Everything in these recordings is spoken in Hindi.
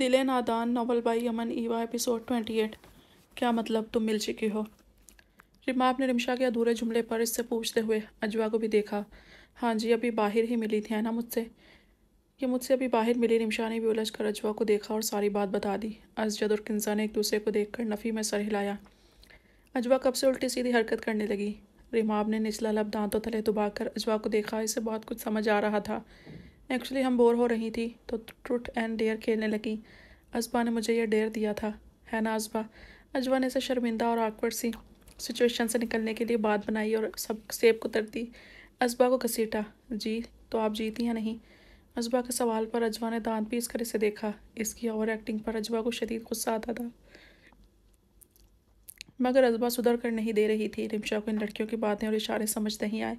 दिले Nadan novel by Aman Eva episode twenty eight क्या मतलब तुम मिल चुकी हो रिमा ने रिमशा के अधूरे जुमले पर इससे पूछते हुए अजवा को भी देखा हाँ जी अभी बाहर ही मिली थी है ना मुझसे ये मुझसे अभी बाहर मिली रिमशा ने भी उलझ कर अजवा को देखा और सारी बात बता दी अजद और किन्जा ने एक दूसरे को देख कर नफ़ी में सर हिलाया अजवा कब से उल्टी सीधी हरकत करने लगी रिमाब ने निचला लब दांतों तले दुबा कर अजवा को देखा इसे बहुत कुछ समझ आ रहा था एक्चुअली हम बोर हो रही थी तो ट्रुट एंड डेयर खेलने लगी अजबा ने मुझे यह डेयर दिया था है ना अजबा अजबा ने इसे शर्मिंदा और आकवर्ड सी सिचुएशन से निकलने के लिए बात बनाई और सब सेब को तर दी अजबा को घसीटा जी तो आप जीती या नहीं अजबा के सवाल पर अजवा ने दांत पीस कर इसे देखा इसकी ओवर एक्टिंग पर अजबा को शदीद गुस्सा आता था मगर अजबा सुधर कर नहीं दे रही थी रिमशा को इन लड़कियों की बातें और इशारे समझ नहीं आए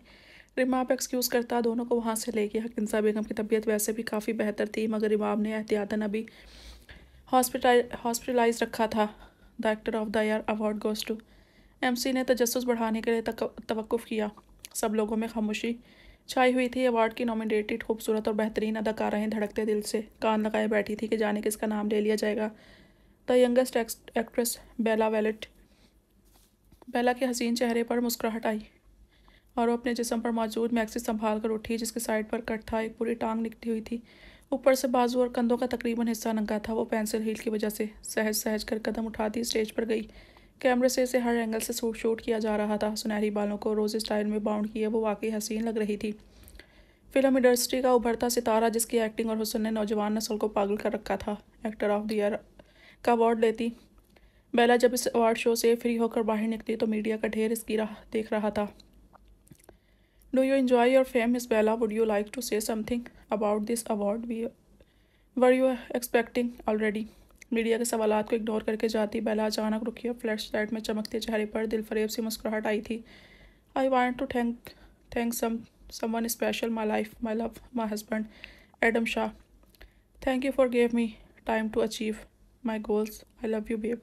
रिमाब एक्सक्यूज़ करता दोनों को वहाँ से ले गया हकिंसा बेगम की तबीयत वैसे भी काफ़ी बेहतर थी मगर रिमाब ने एहतियातन अभी हॉस्पिटल हॉस्पिटलाइज रखा था the actor of the year award goes to एम सी ने तजस बढ़ाने के लिए तवक़ किया सब लोगों में खामोशी छाई हुई थी अवार्ड की नॉमिनेटेड खूबसूरत और बेहतरीन अदाकाराएँ धड़कते दिल से कान लगाए बैठी थी कि जाने किसका नाम ले लिया जाएगा द यंगेस्ट एक्ट्रेस बेला वेलेट बेला के हसीन चेहरे पर मुस्कुराहट आई और वो अपने जिसम पर मौजूद मैक्सी संभाल कर उठी जिसके साइड पर कट था एक पूरी टांग निकली हुई थी ऊपर से बाजू और कंधों का तकरीबन हिस्सा नंगा था वो पेंसिल हील की वजह से सहज सहज कर कदम उठाती स्टेज पर गई कैमरे से इसे हर एंगल से शूट शूट किया जा रहा था सुनहरी बालों को रोज़ स्टाइल में बाउंड किया वो वाकई हसीन लग रही थी फिल्म इंडस्ट्री का उभरता सितारा जिसकी एक्टिंग और हुसन ने नौजवान नस्ल को पागल कर रखा था एक्टर ऑफ द ईयर का अवार्ड लेती बेला जब इस अवार्ड शो से फ्री होकर बाहर निकली तो मीडिया का ढेर इसकी राह देख रहा था Do you enjoy your fame, इस Bella? Would you like to say something about this award? We were you expecting already media के सवाल को इग्नोर करके जाती बेला अचानक रुकी और फ्लैश लाइट में चमकते चेहरे पर दिल फरेब सी मुस्कुराहट आई थी I want to thank thank some someone special my life my love my husband Adam Shah thank you for gave me time to achieve my goals I love you babe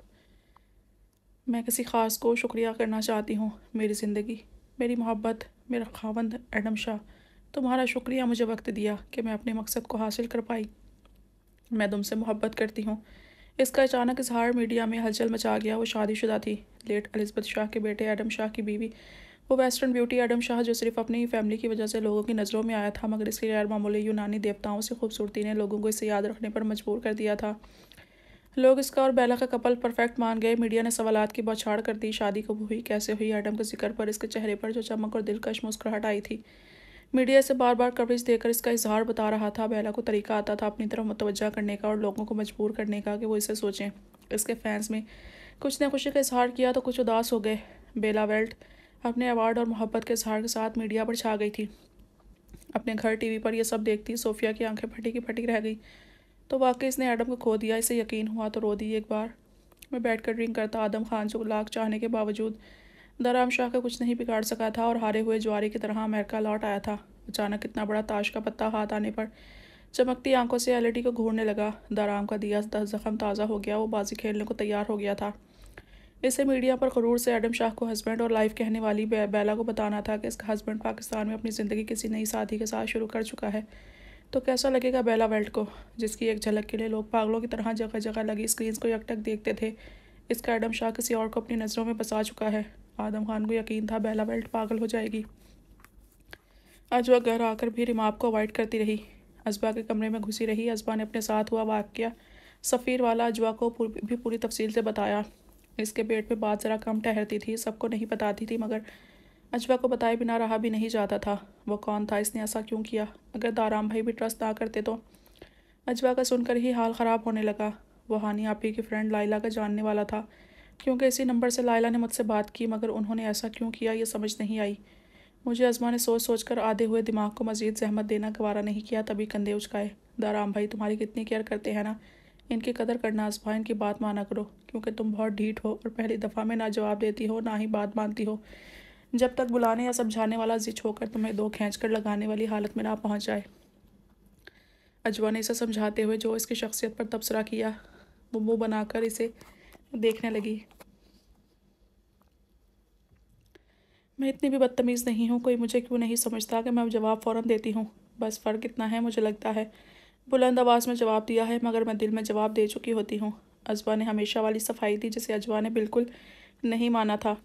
मैं किसी ख़ास को शुक्रिया करना चाहती हूँ मेरी ज़िंदगी मेरी मोहब्बत मेरा खावंद एडम शाह तुम्हारा शुक्रिया मुझे वक्त दिया कि मैं अपने मकसद को हासिल कर पाई मैं तुमसे मोहब्बत करती हूँ इसका अचानक इजहार मीडिया में हलचल मचा गया वो शादीशुदा थी लेट अलिजबत शाह के बेटे एडम शाह की बीवी वो वेस्टर्न ब्यूटी एडम शाह जो सिर्फ अपनी फैमिली की वजह से लोगों की नज़रों में आया था मगर इसकी गैर मामूली यूनानी देवताओं से खूबसूरती ने लोगों को इसे याद रखने पर मजबूर कर दिया था लोग इसका और बेला का कपल परफेक्ट मान गए मीडिया ने सवाल की बौछाड़ कर दी शादी कब हुई कैसे हुई एडम के जिक्र पर इसके चेहरे पर जो चमक और दिलकश मुस्कुराहट आई थी मीडिया से बार बार कवरेज देकर इसका इजहार बता रहा था बेला को तरीका आता था अपनी तरफ मुतवजा करने का और लोगों को मजबूर करने का कि वो इसे सोचें इसके फैंस में कुछ ने खुशी का इजहार किया तो कुछ उदास हो गए बेला वेल्ट अपने अवार्ड और मोहब्बत के इजहार के साथ मीडिया पर छा गई थी अपने घर टीवी पर यह सब देखती सोफिया की आंखें फटी की फटी रह गई तो वाकई इसने एडम को खो दिया इसे यकीन हुआ तो रो दी एक बार मैं बैठ कर ड्रिंक करता आदम खान से लाख चाहने के बावजूद दराम शाह का कुछ नहीं बिगाड़ सका था और हारे हुए ज्वारी की तरह अमेरिका लौट आया था अचानक इतना बड़ा ताश का पत्ता हाथ आने पर चमकती आंखों से एलईडी को घूरने लगा दराम का दिया जख्म ताज़ा हो गया वो बाजी खेलने को तैयार हो गया था इसे मीडिया पर गरूर से एडम शाह को हस्बैंड और लाइफ कहने वाली बेला को बताना था कि इसका हस्बैंड पाकिस्तान में अपनी ज़िंदगी किसी नई साथी के साथ शुरू कर चुका है तो कैसा लगेगा बेला बेल्ट को जिसकी एक झलक के लिए लोग पागलों की तरह जगह जगह लगी स्क्रीन को यकटक देखते थे इसका एडम शाह किसी और को अपनी नज़रों में बसा चुका है आदम खान को यकीन था बेला बेल्ट पागल हो जाएगी अजवा घर आकर भी रिमाप को अवॉइड करती रही अजबा के कमरे में घुसी रही अजबा ने अपने साथ हुआ वाक्य सफ़ीर वाला अजवा को भी पूरी तफसील से बताया इसके पेट में बात ज़रा कम ठहरती थी सबको नहीं बताती थी मगर अजवा को बताए बिना रहा भी नहीं जाता था वो कौन था इसने ऐसा क्यों किया अगर दाराम भाई भी ट्रस्ट ना करते तो अजवा का सुनकर ही हाल ख़राब होने लगा वो हानि आप ही की फ्रेंड लाइला का जानने वाला था क्योंकि इसी नंबर से लाइला ने मुझसे बात की मगर उन्होंने ऐसा क्यों किया ये समझ नहीं आई मुझे अजमा ने सोच सोच कर आधे हुए दिमाग को मजीद जहमत देना गवारा नहीं किया तभी कंधे उचकाए दाराम भाई तुम्हारी कितनी केयर करते हैं ना इनकी कदर करना अजमा इनकी बात माना करो क्योंकि तुम बहुत ढीठ हो और पहली दफ़ा में ना जवाब देती हो ना ही बात मानती हो जब तक बुलाने या समझाने वाला जिच होकर तुम्हें दो खींच कर लगाने वाली हालत में ना पहुँच जाए अजवा ने इसे समझाते हुए जो इसकी शख्सियत पर तबसरा किया वो मुँह बनाकर इसे देखने लगी मैं इतनी भी बदतमीज़ नहीं हूँ कोई मुझे क्यों नहीं समझता कि मैं जवाब फ़ौरन देती हूँ बस फ़र्क इतना है मुझे लगता है बुलंद आवाज़ में जवाब दिया है मगर मैं दिल में जवाब दे चुकी होती हूँ अजवा ने हमेशा वाली सफाई दी जिसे अजवा ने बिल्कुल नहीं माना था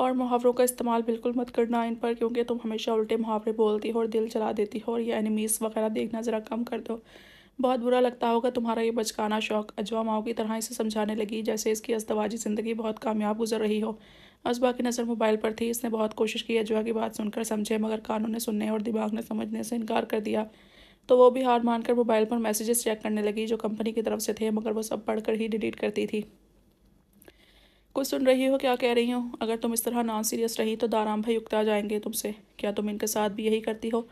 और मुहावरों का इस्तेमाल बिल्कुल मत करना इन पर क्योंकि तुम हमेशा उल्टे मुहावरे बोलती हो और दिल चला देती हो और ये एनिमीज़ वगैरह देखना ज़रा कम कर दो बहुत बुरा लगता होगा तुम्हारा ये बचकाना शौक अजवा माओ की तरह इसे समझाने लगी जैसे इसकी अस्तवाजी ज़िंदगी बहुत कामयाब गुजर रही हो अजबा की नज़र मोबाइल पर थी इसने बहुत कोशिश की अजवा की बात सुनकर समझे मगर कानों ने सुनने और दिमाग ने समझने से इनकार कर दिया तो वो भी हार मानकर मोबाइल पर मैसेजेस चेक करने लगी जो कंपनी की तरफ से थे मगर वो सब पढ़कर ही डिलीट करती थी को सुन रही हो क्या कह रही हो अगर तुम इस तरह नॉन सीरियस रही तो दाराम भाई उगता जाएंगे तुमसे क्या तुम इनके साथ भी यही करती हो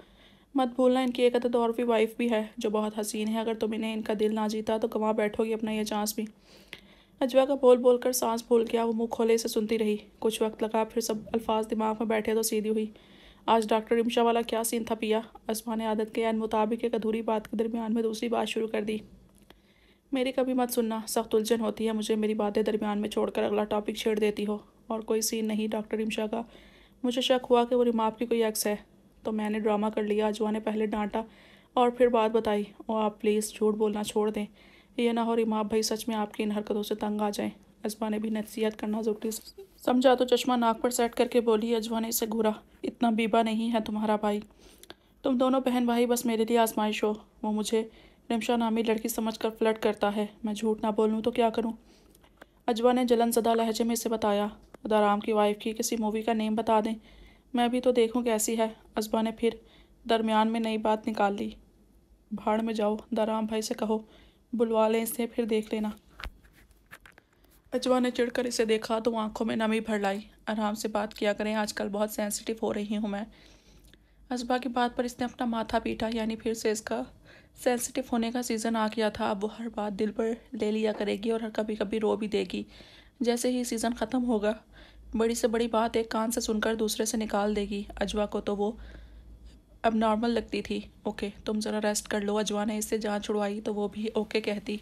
मत भूलना इनकी एक अदद और भी वाइफ भी है जो बहुत हसीन है अगर तुम इन्हें इनका दिल ना जीता तो गंवा बैठोगी अपना यह चांस भी अजवा का बोल बोल कर सांस भूल गया वो मुँह खोले से सुनती रही कुछ वक्त लगा फिर सब अल्फाज दिमाग में बैठे तो सीधी हुई आज डॉक्टर इमशा वाला क्या सीन था पिया असमा आदत के अन मुताबिक एक अधूरी बात के दरमियान में दूसरी बात शुरू कर दी मेरी कभी मत सुनना सख्त उलझन होती है मुझे मेरी बातें दरमियान में छोड़कर अगला टॉपिक छेड़ देती हो और कोई सीन नहीं डॉक्टर इमशा का मुझे शक हुआ कि वो रिमाप की कोई एक्स है तो मैंने ड्रामा कर लिया अजवा ने पहले डांटा और फिर बात बताई ओ आप प्लीज़ झूठ बोलना छोड़ दें यह ना हो रिमाप भाई सच में आपकी इन हरकतों से तंग आ जाएँ अजवा ने भी नसीहत करना ज़रूरी समझा तो चश्मा नाक पर सेट करके बोली अजवा ने इसे घूरा इतना बीबा नहीं है तुम्हारा भाई तुम दोनों बहन भाई बस मेरे लिए आजमाइश हो वो मुझे रिमशा नामी लड़की समझ कर फ्लर्ट करता है मैं झूठ ना बोलूँ तो क्या करूँ अजवा ने जलन सदा लहजे में इसे बताया अदाराम की वाइफ की किसी मूवी का नेम बता दें मैं भी तो देखूँ कैसी है अजवा ने फिर दरमियान में नई बात निकाल ली भाड़ में जाओ दाराम भाई से कहो बुलवा लें इसे फिर देख लेना अजवा ने चिड़कर इसे देखा तो आंखों में नमी भर लाई आराम से बात किया करें आजकल बहुत सेंसिटिव हो रही हूँ मैं अजबा की बात पर इसने अपना माथा पीटा यानी फिर से इसका सेंसिटिव होने का सीज़न आ गया था अब वो हर बात दिल पर ले लिया करेगी और हर कभी कभी रो भी देगी जैसे ही सीज़न ख़त्म होगा बड़ी से बड़ी बात एक कान से सुनकर दूसरे से निकाल देगी अजवा को तो वो अब नॉर्मल लगती थी ओके तुम ज़रा रेस्ट कर लो अजवा ने इससे जान छुड़वाई तो वो भी ओके कहती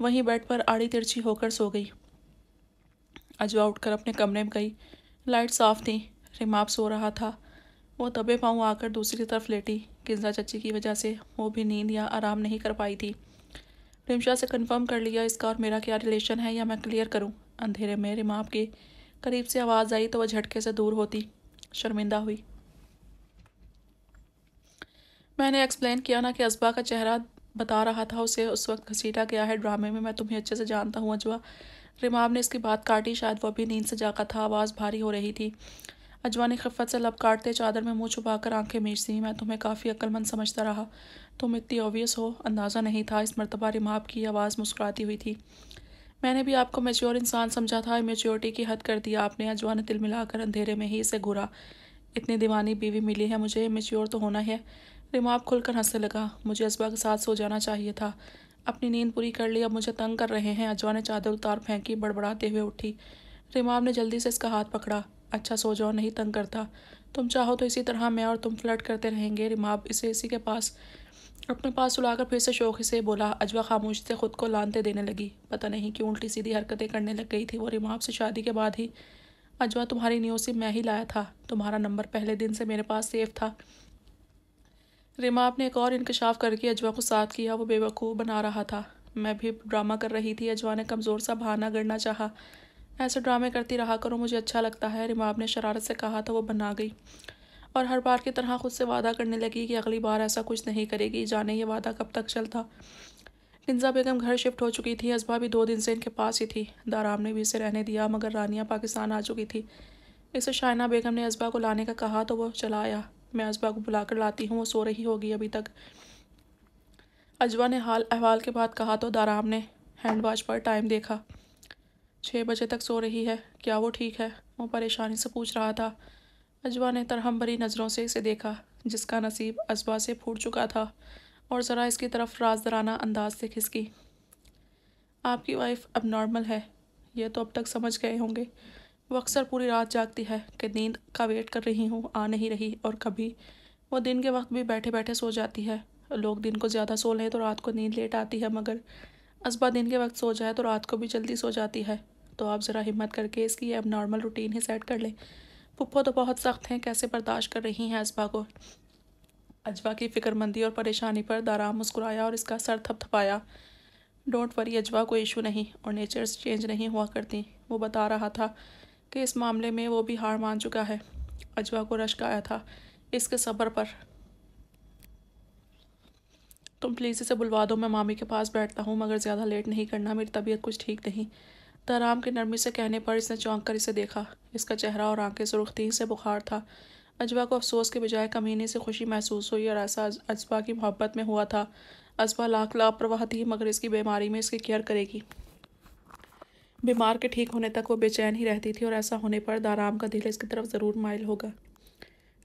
वहीं बेड पर आड़ी तिरछी होकर सो गई अजवा उठकर अपने कमरे में गई लाइट साफ थी रिमाप सो रहा था वो दबे पाँव आकर दूसरी तरफ लेटी किन्जा चची की वजह से वो भी नींद या आराम नहीं कर पाई थी रिमशा से कन्फर्म कर लिया इसका और मेरा क्या रिलेशन है या मैं क्लियर करूँ अंधेरे में रिमाप के करीब से आवाज़ आई तो वह झटके से दूर होती शर्मिंदा हुई मैंने एक्सप्लेन किया ना कि असबा का चेहरा बता रहा था उसे उस वक्त घसीटा गया है ड्रामे में मैं तुम्हें अच्छे से जानता हूँ अजवा रिमाब ने इसकी बात काटी शायद वह भी नींद से जाकर था आवाज़ भारी हो रही थी अजवानी खफ़त से लब काटते चादर में मुँह छुपाकर आंखें मेजती मैं तुम्हें काफ़ी अक्लमंद समझता रहा तुम इतनी ऑबियस हो अंदाज़ा नहीं था इस मरतबा रिमाप की आवाज़ मुस्कुराती हुई थी मैंने भी आपको मेच्योर इंसान समझा था मेच्योरिटी की हद कर दिया आपने अजवान तिल मिलाकर अंधेरे में ही इसे घुरा इतनी दीवानी बीवी मिली है मुझे मेच्योर तो होना है रिमाब खुलकर हंसने लगा मुझे इसबा के साथ सो जाना चाहिए था अपनी नींद पूरी कर ली अब मुझे तंग कर रहे हैं अजवा ने चादर उतार फेंकी बड़बड़ाते हुए उठी रिमाप ने जल्दी से इसका हाथ पकड़ा अच्छा सो जाओ नहीं तंग करता तुम चाहो तो इसी तरह मैं और तुम फ्लर्ट करते रहेंगे रिमाब इसे इसी के पास अपने पास सुलाकर फिर से शौक से बोला अजवा ख़ामोश से ख़ुद को लानते देने लगी पता नहीं कि उल्टी सीधी हरकतें करने लग गई थी वो रिमाब से शादी के बाद ही अजवा तुम्हारी न्यूज़ से मैं ही लाया था तुम्हारा नंबर पहले दिन से मेरे पास सेफ था रिमाब ने एक और इंकशाफ करके अजवा को साथ किया वो बेवकूफ़ बना रहा था मैं भी ड्रामा कर रही थी अजवा ने कमज़ोर सा बहाना गढ़ना चाहा ऐसे ड्रामे करती रहा करो मुझे अच्छा लगता है रिमाब ने शरारत से कहा तो वो बना गई और हर बार की तरह खुद से वादा करने लगी कि अगली बार ऐसा कुछ नहीं करेगी जाने ये वादा कब तक चलता इंजा बेगम घर शिफ्ट हो चुकी थी असबा भी दो दिन से इनके पास ही थी दाराम ने भी इसे रहने दिया मगर रानिया पाकिस्तान आ चुकी थी इसे शाइना बेगम ने असबा को लाने का कहा तो वो चला आया मैं असबा को बुलाकर लाती हूँ वो सो रही होगी अभी तक अजवा ने हाल अहवाल के बाद कहा तो दाराम ने हैंड वॉच पर टाइम देखा छः बजे तक सो रही है क्या वो ठीक है वो परेशानी से पूछ रहा था अजवा ने तरहम भरी नज़रों से इसे देखा जिसका नसीब अजवा से फूट चुका था और ज़रा इसकी तरफ राजदराना अंदाज से खिसकी आपकी वाइफ अब नॉर्मल है यह तो अब तक समझ गए होंगे वो अक्सर पूरी रात जागती है कि नींद का वेट कर रही हूँ आ नहीं रही और कभी वो दिन के वक्त भी बैठे बैठे सो जाती है लोग दिन को ज़्यादा सो लें तो रात को नींद लेट आती है मगर असबा दिन के वक्त सो जाए तो रात को भी जल्दी सो जाती है तो आप ज़रा हिम्मत करके इसकी अब नॉर्मल रूटीन ही सेट कर लें पुप्पो तो बहुत सख्त हैं कैसे बर्दाश्त कर रही हैं अजबा को अजवा की फ़िक्रमंदी और परेशानी पर दारा मुस्कुराया और इसका सर थपथपाया डोंट वरी अजवा कोई इशू नहीं और नेचर्स चेंज नहीं हुआ करती वो बता रहा था कि इस मामले में वो भी हार मान चुका है अजवा को रश्क आया था इसके सब्र पर तुम प्लीज़ इसे बुलवा दो मैं मामी के पास बैठता हूँ मगर ज़्यादा लेट नहीं करना मेरी तबीयत कुछ ठीक नहीं तराम के नरमी से कहने पर इसने चौंक कर इसे देखा इसका चेहरा और आंखें सुरख तीन से बुखार था अजवा को अफसोस के बजाय कमीने से खुशी महसूस हुई और ऐसा अजवा की मोहब्बत में हुआ था अजवा लाख लापरवाह थी मगर इसकी बीमारी में इसकी केयर करेगी बीमार के ठीक होने तक वो बेचैन ही रहती थी और ऐसा होने पर दाराम का दिल इसकी तरफ ज़रूर मायल होगा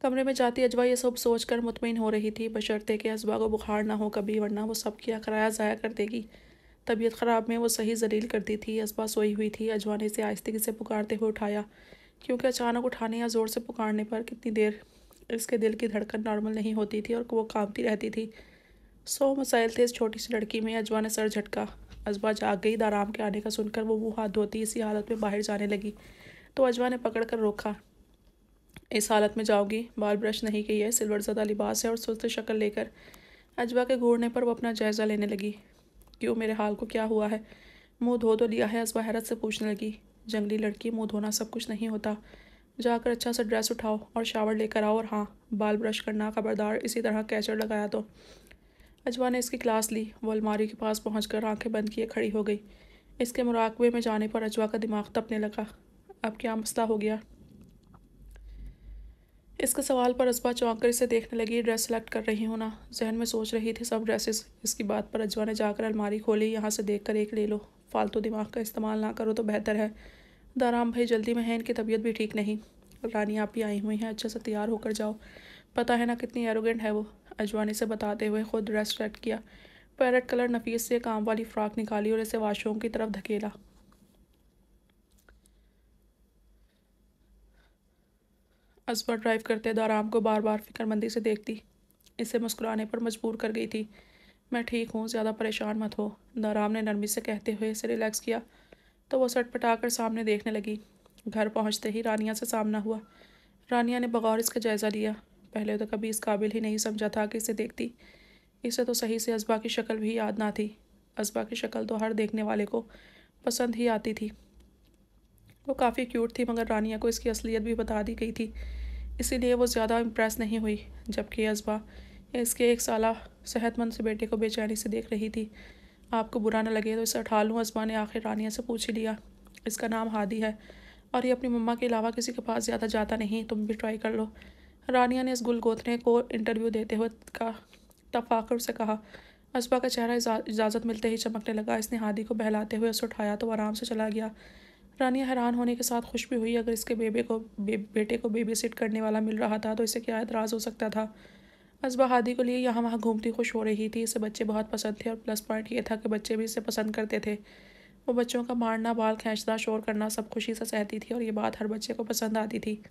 कमरे में जाती अजवा यह सब सोच कर मुतमिन हो रही थी बशर्ते कि अजवा को बुखार ना हो कभी वरना वो सब किया कराया ज़ाया कर देगी तबीयत ख़राब में वो सही जलील करती थी असबा सोई हुई थी अजवाने से आहिस्तगी से पुकारते हुए उठाया क्योंकि अचानक उठाने या ज़ोर से पुकारने पर कितनी देर इसके दिल की धड़कन नॉर्मल नहीं होती थी और वो कांपती रहती थी सो मसाइल थे इस छोटी सी लड़की में अजवा ने सर झटका अजवा जाग गई दाराम के आने का सुनकर वो मुँह हाथ धोती इसी हालत में बाहर जाने लगी तो अजवा ने पकड़ कर रोका इस हालत में जाओगी बाल ब्रश नहीं की है सिल्वर ज़्यादा लिबास है और सुस्त शक्ल लेकर अजवा के घूरने पर वो अपना जायज़ा लेने लगी क्यों मेरे हाल को क्या हुआ है मुंह धो तो लिया है असबा हैरत से पूछने लगी जंगली लड़की मुंह धोना सब कुछ नहीं होता जाकर अच्छा सा ड्रेस उठाओ और शावर लेकर आओ और हाँ बाल ब्रश करना खबरदार इसी तरह कैचर लगाया तो अजवा ने इसकी क्लास ली वो अलमारी के पास पहुँच कर आँखें बंद किए खड़ी हो गई इसके मुराकबे में जाने पर अजवा का दिमाग तपने लगा अब क्या मसला हो गया इसके सवाल पर असबा चौंक कर इसे देखने लगी ड्रेस सेलेक्ट कर रही हूँ ना जहन में सोच रही थी सब ड्रेसेस इसकी बात पर अजवा ने जाकर अलमारी खोली यहाँ से देख कर एक ले लो फालतू दिमाग का इस्तेमाल ना करो तो बेहतर है दाराम भाई जल्दी में है इनकी तबीयत भी ठीक नहीं रानी आप ही आई हुई हैं अच्छे से तैयार होकर जाओ पता है ना कितनी एरोगेंट है वो अजवानी से बताते हुए ख़ुद ड्रेस सेलेक्ट किया पैरट कलर नफीस से काम वाली फ़्राक निकाली और इसे वाशरूम की तरफ धकेला असबर ड्राइव करते दाराम को बार बार फिक्रमंदी से देखती इसे मुस्कुराने पर मजबूर कर गई थी मैं ठीक हूँ ज़्यादा परेशान मत हो दाराम ने नरमी से कहते हुए इसे रिलैक्स किया तो वो सट कर सामने देखने लगी घर पहुँचते ही रानिया से सामना हुआ रानिया ने बगौर इसका जायज़ा लिया पहले तो कभी इस काबिल ही नहीं समझा था कि इसे देखती इसे तो सही से असबा की शक्ल भी याद ना थी असबा की शक्ल तो हर देखने वाले को पसंद ही आती थी वो काफ़ी क्यूट थी मगर रानिया को इसकी असलियत भी बता दी गई थी इसीलिए वो ज़्यादा इम्प्रेस नहीं हुई जबकि अजबा इसके एक साल सेहतमंद से बेटे को बेचैनी से देख रही थी आपको बुरा ना लगे तो इसे उठा लूँ अजबा ने आखिर रानिया से पूछ लिया इसका नाम हादी है और ये अपनी मम्मा के अलावा किसी के पास ज़्यादा जाता नहीं तुम भी ट्राई कर लो रानिया ने इस गुलगोथने को इंटरव्यू देते हुए का तफाकर से कहा अजबा का चेहरा इजाज़त मिलते ही चमकने लगा इसने हादी को बहलाते हुए उसे उठाया तो आराम से चला गया रानिया हैरान होने के साथ खुश भी हुई अगर इसके बेबे को बे, बेटे को बेबी सिट करने वाला मिल रहा था तो इसे क्या एतराज़ हो सकता था असबा हादी को लिए यहाँ वहाँ घूमती खुश हो रही थी इसे बच्चे बहुत पसंद थे और प्लस पॉइंट ये था कि बच्चे भी इसे पसंद करते थे वो बच्चों का मारना बाल खींचना शोर करना सब खुशी से सहती थी और ये बात हर बच्चे को पसंद आती थी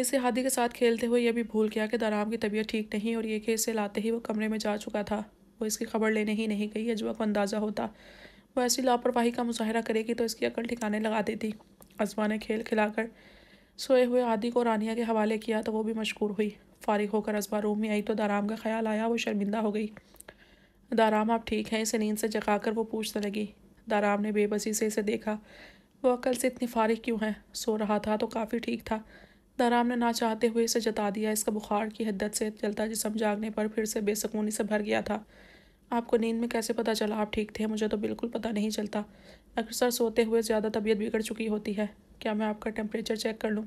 इसे हादी के साथ खेलते हुए यह भी भूल गया कि दराम की तबीयत ठीक नहीं और ये कि इसे लाते ही वो कमरे में जा चुका था वो इसकी खबर लेने ही नहीं गई अजवा को अंदाज़ा होता वो ऐसी लापरवाही का मुजाहरा करेगी तो इसकी अकल ठिकाने लगा थी अजमा ने खेल खिलाकर सोए हुए आदि को रानिया के हवाले किया तो वो भी मशहूर हुई फारिग होकर असबा रूम में आई तो दाराम का ख्याल आया वो शर्मिंदा हो गई दाराम आप ठीक हैं इसे नींद से जगाकर वो पूछने लगी दाराम ने बेबसी से इसे देखा वो अकल से इतनी फारिग क्यों है सो रहा था तो काफ़ी ठीक था दाराम ने ना चाहते हुए इसे जता दिया इसका बुखार की हद्दत से चलता जिसम जागने पर फिर से बेसकूनी से भर गया था आपको नींद में कैसे पता चला आप ठीक थे मुझे तो बिल्कुल पता नहीं चलता अक्सर सोते हुए ज़्यादा तबीयत बिगड़ चुकी होती है क्या मैं आपका टेम्परेचर चेक कर लूँ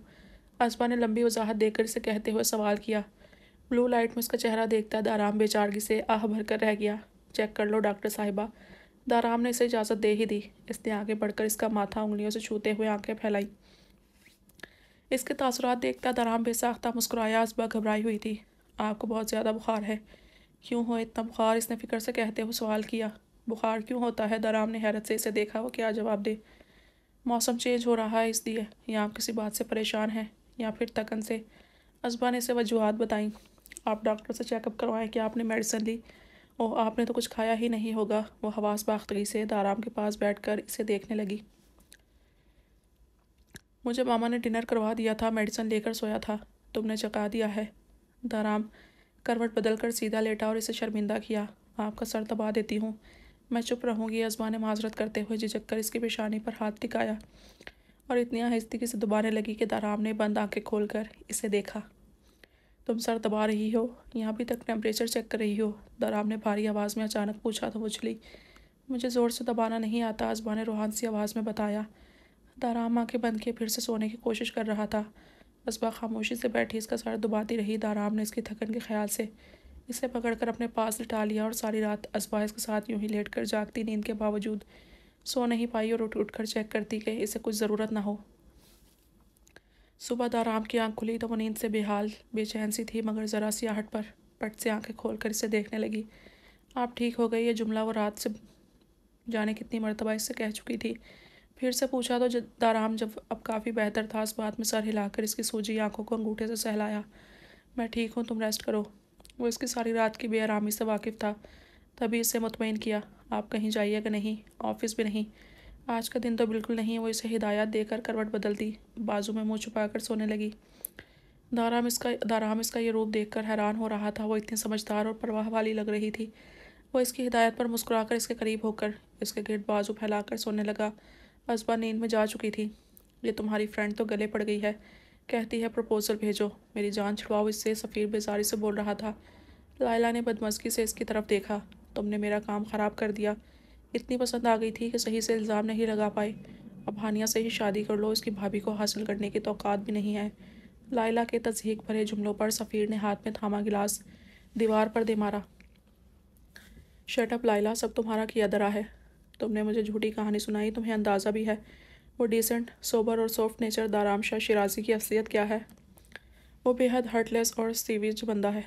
आसमा ने लंबी वजाहत देकर इसे कहते हुए सवाल किया ब्लू लाइट में उसका चेहरा देखता है दाराम बेचारगी से आह भरकर रह गया चेक कर लो डॉक्टर साहिबा दाराम ने इसे इजाज़त दे ही दी इसने आगे बढ़कर इसका माथा उंगलियों से छूते हुए आंखें फैलाई इसके तासरात देखता दाराम बेसाख्ता मुस्कुराया असबा घबराई हुई थी आपको बहुत ज़्यादा बुखार है क्यों हो इतना बुखार इसने फिक्र से कहते हुए सवाल किया बुखार क्यों होता है दराम ने हैरत से इसे देखा वो क्या जवाब दे मौसम चेंज हो रहा है इसलिए या आप किसी बात से परेशान हैं या फिर तकन से असबा ने इसे वजूहत बताई आप डॉक्टर से चेकअप करवाएं कि आपने मेडिसिन ली ओह आपने तो कुछ खाया ही नहीं होगा वो हवास बाख्तगी से दाराम के पास बैठकर इसे देखने लगी मुझे मामा ने डिनर करवा दिया था मेडिसिन लेकर सोया था तुमने चका दिया है दाराम करवट बदल कर सीधा लेटा और इसे शर्मिंदा किया आपका सर दबा देती हूँ मैं चुप रहूँगी ने माजरत करते हुए झिझक कर इसकी पेशानी पर हाथ टिकाया और इतनी आहिस्तगी से दबाने लगी कि दाराम ने बंद आंखें खोल कर इसे देखा तुम सर दबा रही हो यहाँ अभी तक टेम्परेचर चेक कर रही हो दाराम ने भारी आवाज़ में अचानक पूछा तो उछली मुझे ज़ोर से दबाना नहीं आता अजमा ने रूहान सी आवाज़ में बताया दाराम आँखें बंद किए फिर से सोने की कोशिश कर रहा था असबा खामोशी से बैठी इसका सर दुबाती रही दाराम ने इसकी थकन के ख्याल से इसे पकड़कर अपने पास लिटा लिया और सारी रात असबा इसके साथ यूं ही लेट कर जागती नींद के बावजूद सो नहीं पाई और उठ उठ कर चेक करती कि इसे कुछ ज़रूरत ना हो सुबह दाराम की आंख खुली तो वो नींद से बेहाल बेचैन सी थी मगर ज़रा सी आहट पर पट से आंखें खोल कर इसे देखने लगी आप ठीक हो गई ये जुमला वो रात से जाने कितनी मरतबा इससे कह चुकी थी फिर से पूछा तो दाराम जब अब काफ़ी बेहतर था इस बात में सर हिलाकर इसकी सूजी आंखों को अंगूठे से सहलाया मैं ठीक हूँ तुम रेस्ट करो वो इसकी सारी रात की बेआरामी से वाकिफ़ था तभी इसे मुतमिन किया आप कहीं जाइएगा नहीं ऑफिस भी नहीं आज का दिन तो बिल्कुल नहीं वो इसे हिदायत देकर करवट बदल दी बाजू में मुँह छुपा कर सोने लगी दाराम इसका दाराम इसका ये रूप कर हैरान हो रहा था वो इतनी समझदार और परवाह वाली लग रही थी वो इसकी हिदायत पर कर इसके करीब होकर इसके गिरद बाजू कर सोने लगा असबा नींद में जा चुकी थी ये तुम्हारी फ्रेंड तो गले पड़ गई है कहती है प्रपोज़ल भेजो मेरी जान छुड़वाओ इससे सफ़ीर बेजारी से बोल रहा था लाइला ने बदमजगी से इसकी तरफ देखा तुमने मेरा काम ख़राब कर दिया इतनी पसंद आ गई थी कि सही से इल्ज़ाम नहीं लगा पाए अब हानिया से ही शादी कर लो इसकी भाभी को हासिल करने की तोक़ात भी नहीं है लाइला के तस्हीक भरे जुमलों पर सफ़ीर ने हाथ में थामा गिलास दीवार पर दे मारा शटअप लाइला सब तुम्हारा किया दरा है तुमने मुझे झूठी कहानी सुनाई तुम्हें अंदाज़ा भी है वो डिसेंट सोबर और सॉफ्ट नेचर दाराम शाह शराजी की असलियत क्या है वो बेहद हर्टलेस और सीवीज बंदा है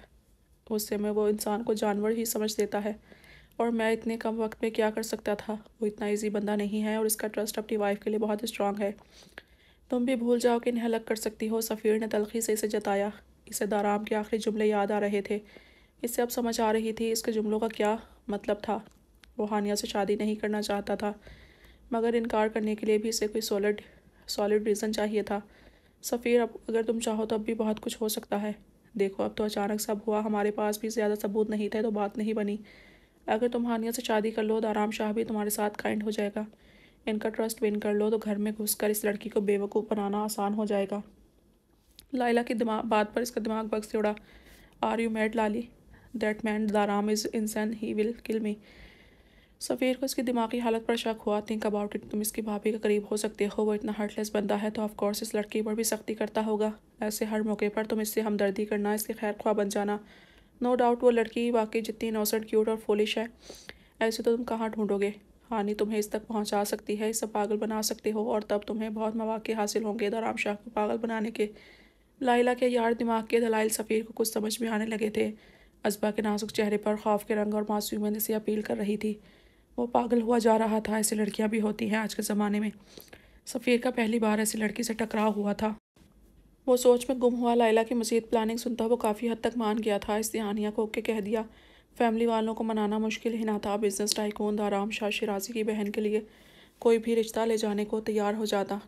उस समय वो इंसान को जानवर ही समझ देता है और मैं इतने कम वक्त में क्या कर सकता था वो इतना ईजी बंदा नहीं है और इसका ट्रस्ट अपनी वाइफ के लिए बहुत स्ट्रांग है तुम भी भूल जाओ कि इन्हें अलग कर सकती हो सफ़ीर ने तलखी से इसे जताया इसे दाराम के आखिरी जुमले याद आ रहे थे इसे अब समझ आ रही थी इसके जुमलों का क्या मतलब था वो हानिया से शादी नहीं करना चाहता था मगर इनकार करने के लिए भी इसे कोई सॉलिड सॉलिड रीज़न चाहिए था सफ़ीर अब अगर तुम चाहो तो अब भी बहुत कुछ हो सकता है देखो अब तो अचानक सब हुआ हमारे पास भी ज़्यादा सबूत नहीं थे तो बात नहीं बनी अगर तुम हानिया से शादी कर लो तो आराम शाह भी तुम्हारे साथ काइंड हो जाएगा इनका ट्रस्ट विन कर लो तो घर में घुसकर इस लड़की को बेवकूफ़ बनाना आसान हो जाएगा लाइला की दिमाग बात पर इसका दिमाग बक्स से उड़ा are you mad Lali that man Daram is insane he will kill me Safeer को इसकी दिमागी हालत पर शक हुआ थिंक अबाउट इट तुम इसकी भाभी के करीब हो सकते हो वो इतना हर्टलेस बंदा है तो कोर्स इस लड़की पर भी सख्ती करता होगा ऐसे हर मौके पर तुम इससे हमदर्दी करना इसके खैर ख्वाह बन जाना नो डाउट वो लड़की वाकई जितनी नौसट क्यूट और फोलिश है ऐसे तो तुम कहाँ ढूंढोगे हानि तुम्हें इस तक पहुँचा सकती है इससे पागल बना सकते हो और तब तुम्हें बहुत मौाक़े हासिल होंगे दराम शाह को पागल बनाने के लाइला के यार दिमाग के दलाइल सफ़ीर को कुछ समझ में आने लगे थे अजबा के नाजुक चेहरे पर खौफ के रंग और मासूमियत से अपील कर रही थी वो पागल हुआ जा रहा था ऐसी लड़कियां भी होती हैं आज के ज़माने में सफ़ीर का पहली बार ऐसी लड़की से टकराव हुआ था वो सोच में गुम हुआ लाइला की मजीद प्लानिंग सुनता वो काफ़ी हद तक मान गया था इस आनिया को ओके कह दिया फैमिली वालों को मनाना मुश्किल ही ना था बिज़नेस टाइकून दाराम शाह शिराजी की बहन के लिए कोई भी रिश्ता ले जाने को तैयार हो जाता